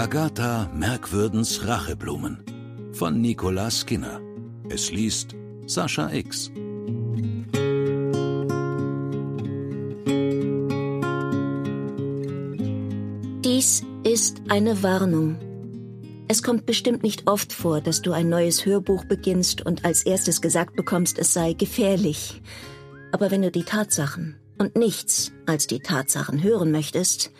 Agatha Merkwürdens Racheblumen von Nicola Skinner. Es liest Sascha X. Dies ist eine Warnung. Es kommt bestimmt nicht oft vor, dass du ein neues Hörbuch beginnst und als erstes gesagt bekommst, es sei gefährlich. Aber wenn du die Tatsachen und nichts als die Tatsachen hören möchtest,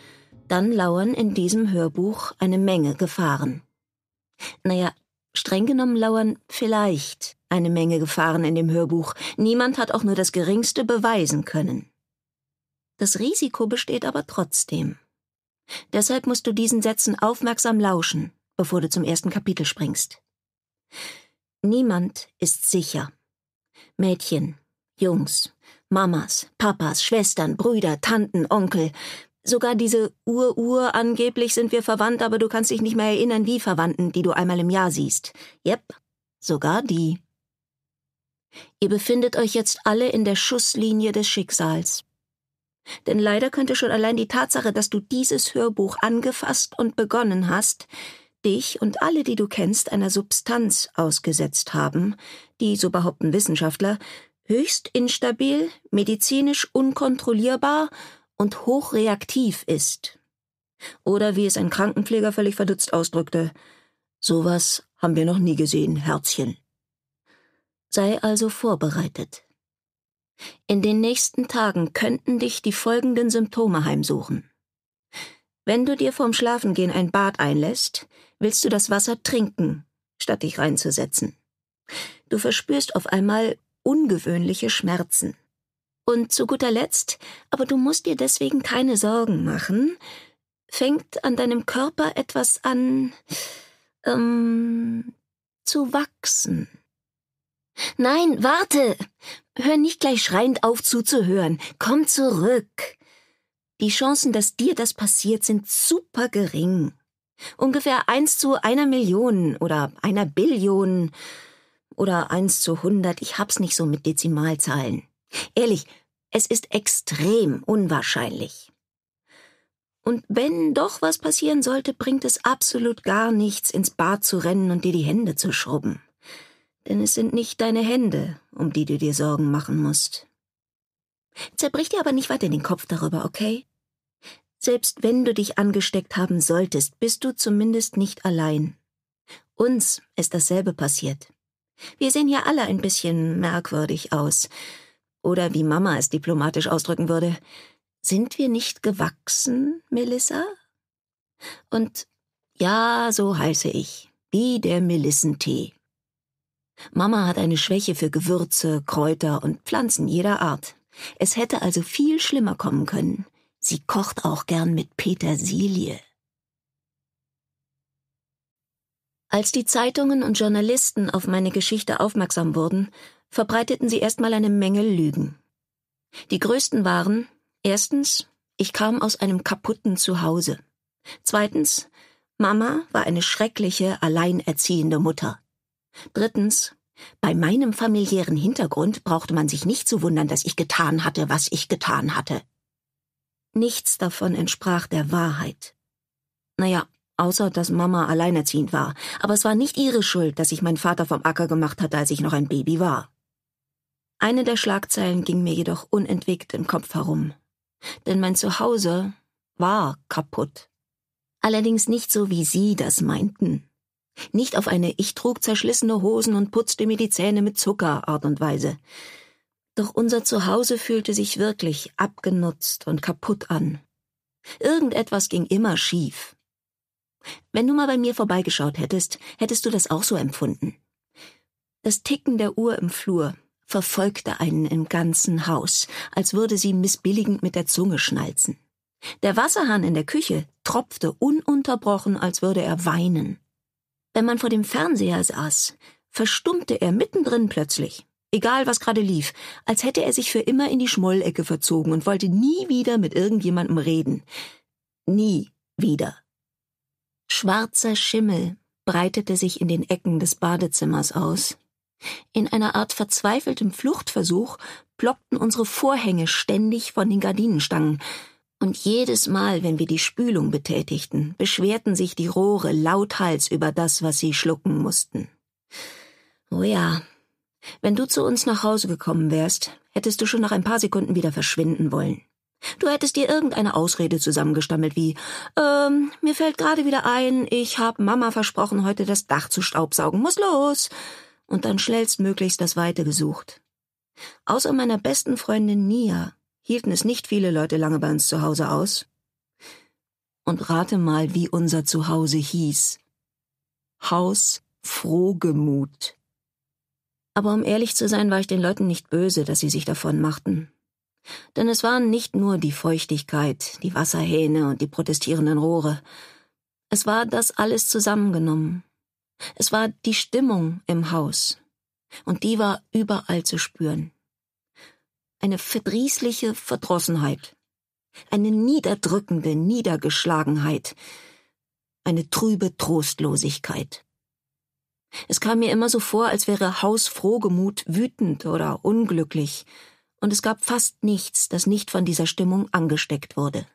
dann lauern in diesem Hörbuch eine Menge Gefahren. Naja, streng genommen lauern vielleicht eine Menge Gefahren in dem Hörbuch. Niemand hat auch nur das geringste beweisen können. Das Risiko besteht aber trotzdem. Deshalb musst du diesen Sätzen aufmerksam lauschen, bevor du zum ersten Kapitel springst. Niemand ist sicher. Mädchen, Jungs, Mamas, Papas, Schwestern, Brüder, Tanten, Onkel, Sogar diese Ur-Ur, angeblich sind wir verwandt, aber du kannst dich nicht mehr erinnern, wie Verwandten, die du einmal im Jahr siehst. Yep, sogar die. Ihr befindet euch jetzt alle in der Schusslinie des Schicksals. Denn leider könnte schon allein die Tatsache, dass du dieses Hörbuch angefasst und begonnen hast, dich und alle, die du kennst, einer Substanz ausgesetzt haben, die, so behaupten Wissenschaftler, höchst instabil, medizinisch unkontrollierbar und hochreaktiv ist. Oder wie es ein Krankenpfleger völlig verdutzt ausdrückte, sowas haben wir noch nie gesehen, Herzchen. Sei also vorbereitet. In den nächsten Tagen könnten dich die folgenden Symptome heimsuchen. Wenn du dir vorm Schlafengehen ein Bad einlässt, willst du das Wasser trinken, statt dich reinzusetzen. Du verspürst auf einmal ungewöhnliche Schmerzen. Und zu guter Letzt, aber du musst dir deswegen keine Sorgen machen, fängt an deinem Körper etwas an ähm, zu wachsen. Nein, warte. Hör nicht gleich schreiend auf zuzuhören. Komm zurück. Die Chancen, dass dir das passiert, sind super gering. Ungefähr eins zu einer Million oder einer Billion oder eins zu hundert. Ich hab's nicht so mit Dezimalzahlen. Ehrlich, es ist extrem unwahrscheinlich. Und wenn doch was passieren sollte, bringt es absolut gar nichts, ins Bad zu rennen und dir die Hände zu schrubben. Denn es sind nicht deine Hände, um die du dir Sorgen machen musst. Zerbrich dir aber nicht weiter den Kopf darüber, okay? Selbst wenn du dich angesteckt haben solltest, bist du zumindest nicht allein. Uns ist dasselbe passiert. Wir sehen ja alle ein bisschen merkwürdig aus. Oder wie Mama es diplomatisch ausdrücken würde, sind wir nicht gewachsen, Melissa? Und ja, so heiße ich, wie der Melissentee. Mama hat eine Schwäche für Gewürze, Kräuter und Pflanzen jeder Art. Es hätte also viel schlimmer kommen können. Sie kocht auch gern mit Petersilie. Als die Zeitungen und Journalisten auf meine Geschichte aufmerksam wurden, verbreiteten sie erstmal eine Menge Lügen. Die größten waren erstens, ich kam aus einem kaputten Zuhause. Zweitens, Mama war eine schreckliche, alleinerziehende Mutter. Drittens, bei meinem familiären Hintergrund brauchte man sich nicht zu wundern, dass ich getan hatte, was ich getan hatte. Nichts davon entsprach der Wahrheit. Naja, außer dass Mama alleinerziehend war, aber es war nicht ihre Schuld, dass ich meinen Vater vom Acker gemacht hatte, als ich noch ein Baby war. Eine der Schlagzeilen ging mir jedoch unentwegt im Kopf herum. Denn mein Zuhause war kaputt. Allerdings nicht so, wie Sie das meinten. Nicht auf eine Ich trug zerschlissene Hosen und putzte mir die Zähne mit Zucker Art und Weise. Doch unser Zuhause fühlte sich wirklich abgenutzt und kaputt an. Irgendetwas ging immer schief. Wenn du mal bei mir vorbeigeschaut hättest, hättest du das auch so empfunden. Das Ticken der Uhr im Flur verfolgte einen im ganzen Haus, als würde sie missbilligend mit der Zunge schnalzen. Der Wasserhahn in der Küche tropfte ununterbrochen, als würde er weinen. Wenn man vor dem Fernseher saß, verstummte er mittendrin plötzlich, egal was gerade lief, als hätte er sich für immer in die Schmollecke verzogen und wollte nie wieder mit irgendjemandem reden. Nie wieder. Schwarzer Schimmel breitete sich in den Ecken des Badezimmers aus, in einer Art verzweifeltem Fluchtversuch ploppten unsere Vorhänge ständig von den Gardinenstangen, und jedes Mal, wenn wir die Spülung betätigten, beschwerten sich die Rohre lauthals über das, was sie schlucken mussten. Oh ja, wenn du zu uns nach Hause gekommen wärst, hättest du schon nach ein paar Sekunden wieder verschwinden wollen. Du hättest dir irgendeine Ausrede zusammengestammelt wie Ähm, mir fällt gerade wieder ein, ich hab Mama versprochen, heute das Dach zu staubsaugen, muss los und dann schnellstmöglichst das Weite gesucht. Außer meiner besten Freundin Nia hielten es nicht viele Leute lange bei uns zu Hause aus. Und rate mal, wie unser Zuhause hieß. Haus Frohgemut. Aber um ehrlich zu sein, war ich den Leuten nicht böse, dass sie sich davon machten. Denn es waren nicht nur die Feuchtigkeit, die Wasserhähne und die protestierenden Rohre. Es war das alles zusammengenommen. Es war die Stimmung im Haus, und die war überall zu spüren. Eine verdrießliche Verdrossenheit, eine niederdrückende Niedergeschlagenheit, eine trübe Trostlosigkeit. Es kam mir immer so vor, als wäre Haus Frohgemut wütend oder unglücklich, und es gab fast nichts, das nicht von dieser Stimmung angesteckt wurde.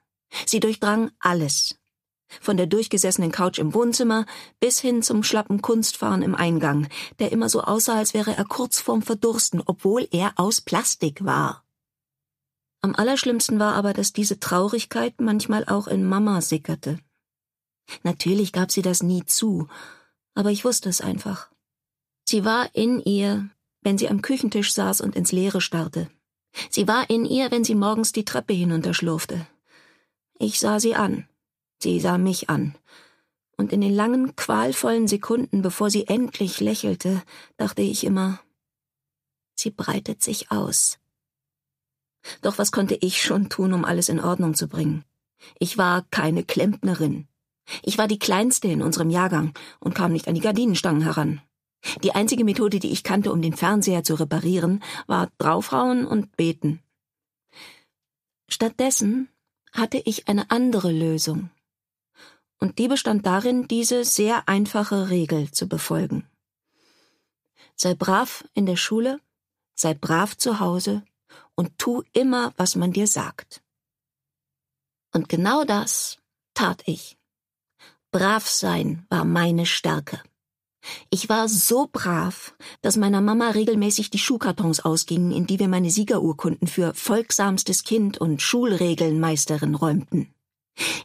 Sie durchdrang alles, von der durchgesessenen Couch im Wohnzimmer bis hin zum schlappen Kunstfahren im Eingang, der immer so aussah, als wäre er kurz vorm Verdursten, obwohl er aus Plastik war. Am allerschlimmsten war aber, dass diese Traurigkeit manchmal auch in Mama sickerte. Natürlich gab sie das nie zu, aber ich wusste es einfach. Sie war in ihr, wenn sie am Küchentisch saß und ins Leere starrte. Sie war in ihr, wenn sie morgens die Treppe hinunterschlurfte. Ich sah sie an. Sie sah mich an. Und in den langen, qualvollen Sekunden, bevor sie endlich lächelte, dachte ich immer, sie breitet sich aus. Doch was konnte ich schon tun, um alles in Ordnung zu bringen? Ich war keine Klempnerin. Ich war die Kleinste in unserem Jahrgang und kam nicht an die Gardinenstangen heran. Die einzige Methode, die ich kannte, um den Fernseher zu reparieren, war draufhauen und beten. Stattdessen hatte ich eine andere Lösung und die bestand darin, diese sehr einfache Regel zu befolgen. Sei brav in der Schule, sei brav zu Hause und tu immer, was man dir sagt. Und genau das tat ich. Brav sein war meine Stärke. Ich war so brav, dass meiner Mama regelmäßig die Schuhkartons ausgingen, in die wir meine Siegerurkunden für folgsamstes Kind und Schulregelnmeisterin räumten.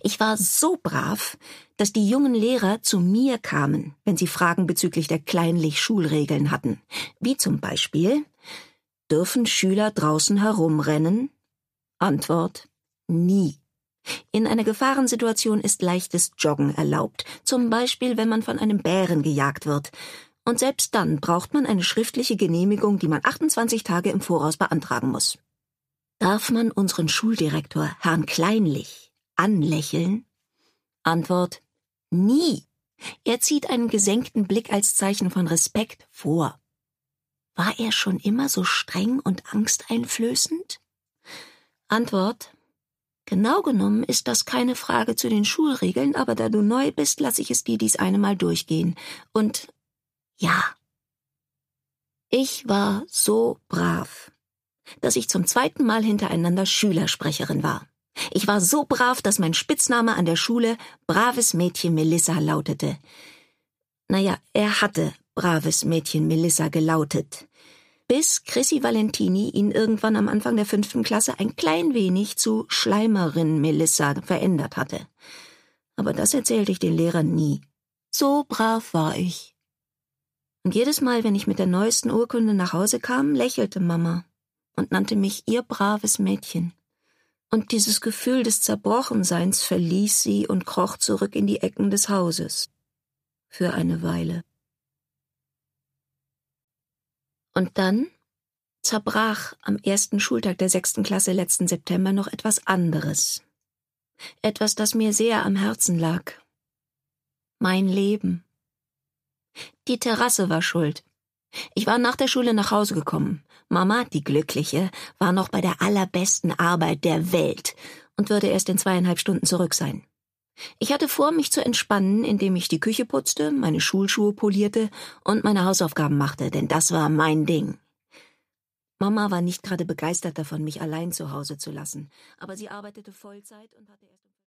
Ich war so brav, dass die jungen Lehrer zu mir kamen, wenn sie Fragen bezüglich der kleinlich Schulregeln hatten, wie zum Beispiel Dürfen Schüler draußen herumrennen? Antwort Nie. In einer Gefahrensituation ist leichtes Joggen erlaubt, zum Beispiel wenn man von einem Bären gejagt wird, und selbst dann braucht man eine schriftliche Genehmigung, die man 28 Tage im Voraus beantragen muss. Darf man unseren Schuldirektor, Herrn Kleinlich, anlächeln? Antwort Nie. Er zieht einen gesenkten Blick als Zeichen von Respekt vor. War er schon immer so streng und angsteinflößend? Antwort Genau genommen ist das keine Frage zu den Schulregeln, aber da du neu bist, lasse ich es dir dies eine Mal durchgehen. Und ja. Ich war so brav, dass ich zum zweiten Mal hintereinander Schülersprecherin war. Ich war so brav, dass mein Spitzname an der Schule braves Mädchen Melissa lautete. Naja, er hatte braves Mädchen Melissa gelautet. Bis Chrissy Valentini ihn irgendwann am Anfang der fünften Klasse ein klein wenig zu Schleimerin Melissa verändert hatte. Aber das erzählte ich den Lehrern nie. So brav war ich. Und jedes Mal, wenn ich mit der neuesten Urkunde nach Hause kam, lächelte Mama und nannte mich ihr braves Mädchen und dieses Gefühl des Zerbrochenseins verließ sie und kroch zurück in die Ecken des Hauses. Für eine Weile. Und dann zerbrach am ersten Schultag der sechsten Klasse letzten September noch etwas anderes. Etwas, das mir sehr am Herzen lag. Mein Leben. Die Terrasse war schuld. Ich war nach der Schule nach Hause gekommen. Mama, die Glückliche, war noch bei der allerbesten Arbeit der Welt und würde erst in zweieinhalb Stunden zurück sein. Ich hatte vor, mich zu entspannen, indem ich die Küche putzte, meine Schulschuhe polierte und meine Hausaufgaben machte, denn das war mein Ding. Mama war nicht gerade begeistert davon, mich allein zu Hause zu lassen, aber sie arbeitete Vollzeit und hatte erst